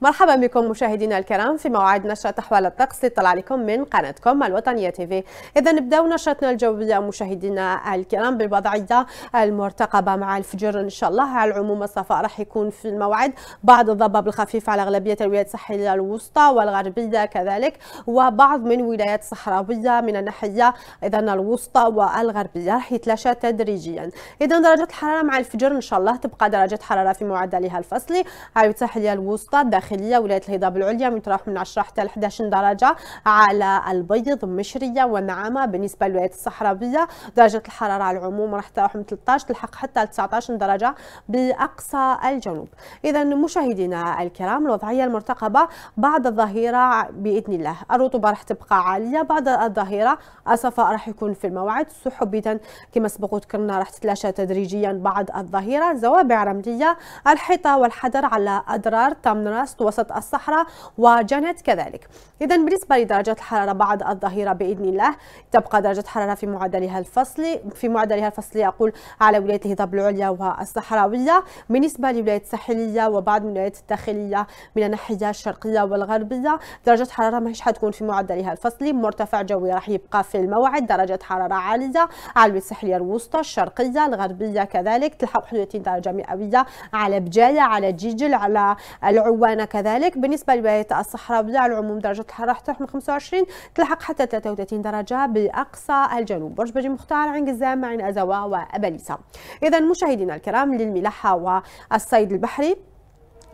مرحبا بكم مشاهدينا الكرام في موعد نشرة أحوال الطقس تطلع عليكم من قناتكم الوطنية تيفي إذا نبدأ نشرتنا الجوية مشاهدينا الكرام بالوضعية المرتقبة مع الفجر إن شاء الله على العموم الصفاء راح يكون في الموعد بعض الضباب الخفيف على أغلبية الولايات الساحلية الوسطى والغربية كذلك وبعض من ولايات صحراوية من الناحية إذا الوسطى والغربية راح يتلاشى تدريجيا إذا درجة الحرارة مع الفجر إن شاء الله تبقى درجة حرارة في معدلها الفصلي على الولايات الساحلية الوسطى داخل الداخلية ولاية الهضاب العليا متراوح من 10 حتى 11 درجة على البيض مشرية ونعامة بالنسبة للولايات الصحراوية درجة الحرارة على العموم راح تروح من 13 تلحق حتى 19 درجة بأقصى الجنوب إذا مشاهدينا الكرام الوضعية المرتقبة بعد الظهيرة بإذن الله الرطوبة راح تبقى عالية بعد الظهيرة الصفاء راح يكون في الموعد السحب إذا كما سبق وذكرنا راح تتلاشى تدريجيا بعد الظهيرة زوابع رملية الحيطة والحذر على أدرار راس وسط وسط الصحراء وجنت كذلك إذا بالنسبة لدرجة الحرارة بعد الظهيرة بإذن الله تبقى درجة الحرارة في معدلها الفصلي في معدلها الفصلي أقول على ولاية الهضاب العليا والصحراوية بالنسبة لولاية الساحلية وبعض الولايات الداخلية من الناحية الشرقية والغربية درجة الحرارة ماهيش حتكون في معدلها الفصلي مرتفع جوي راح يبقى في الموعد درجة حرارة عالية على الساحلية الوسطى الشرقية الغربية كذلك تلحق 31 درجة مئوية على بجاية على جيجل على العوانة كذلك بالنسبة لبيت الصحراء على العموم درجة الحرارة تروح من 25 تلحق حتى 33 درجة بأقصى الجنوب برج بجي مختار عين قزام عين أزوا وابليسه إذا مشاهدينا الكرام للملاحة والصيد البحري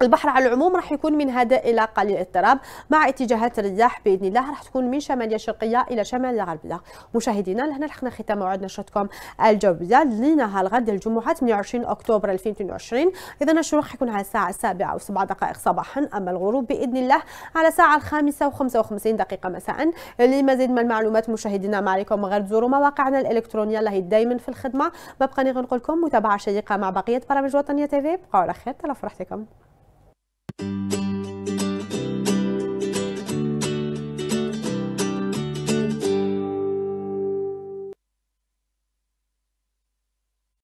البحر على العموم راح يكون من هذا الى قليل اضطراب مع اتجاهات الرياح باذن الله راح تكون من شماليه شرقيه الى شماليه غربيه مشاهدينا لهنا لحقنا ختام موعد نشرتكم الجويه لنهار الغد الجمعه 28 اكتوبر 2022 اذا الشروق راح يكون على الساعه السابعة و7 دقائق صباحا اما الغروب باذن الله على الساعه الخامسة و55 دقيقه مساء لمزيد من المعلومات مشاهدينا ما عليكم غير تزوروا مواقعنا الالكترونيه الله دائما في الخدمه ما بقاني غنقول لكم متابعه شيقه مع بقيه برامج وطنيه تي في بقوا على خير تلف فرحتكم